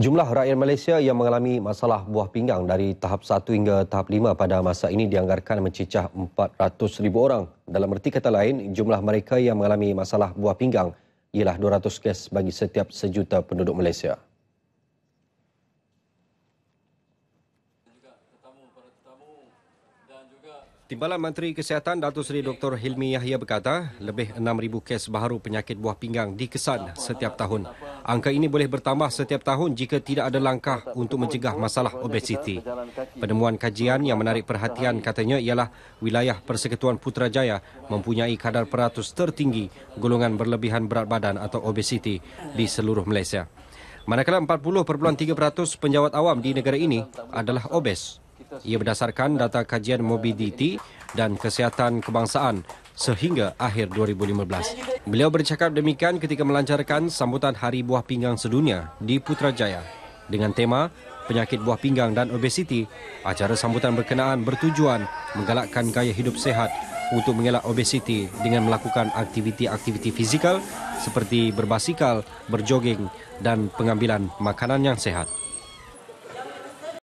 Jumlah rakyat Malaysia yang mengalami masalah buah pinggang dari tahap 1 hingga tahap 5 pada masa ini dianggarkan mencicah 400,000 orang. Dalam erti kata lain, jumlah mereka yang mengalami masalah buah pinggang ialah 200 kes bagi setiap sejuta penduduk Malaysia. Timbalan Menteri Kesihatan Datuk Seri Dr. Hilmi Yahya berkata, lebih 6,000 kes baru penyakit buah pinggang dikesan setiap tahun. Angka ini boleh bertambah setiap tahun jika tidak ada langkah untuk mencegah masalah obesiti. Penemuan kajian yang menarik perhatian katanya ialah wilayah Persekutuan Putrajaya mempunyai kadar peratus tertinggi golongan berlebihan berat badan atau obesiti di seluruh Malaysia. Manakala 40.3% penjawat awam di negara ini adalah obes. Ia berdasarkan data kajian morbiditi dan kesihatan kebangsaan sehingga akhir 2015. Beliau bercakap demikian ketika melancarkan sambutan Hari Buah Pinggang Sedunia di Putrajaya dengan tema penyakit buah pinggang dan obesiti. Acara sambutan berkenaan bertujuan menggalakkan gaya hidup sehat untuk mengelak obesiti dengan melakukan aktiviti-aktiviti fizikal seperti berbasikal, berjoging dan pengambilan makanan yang sehat.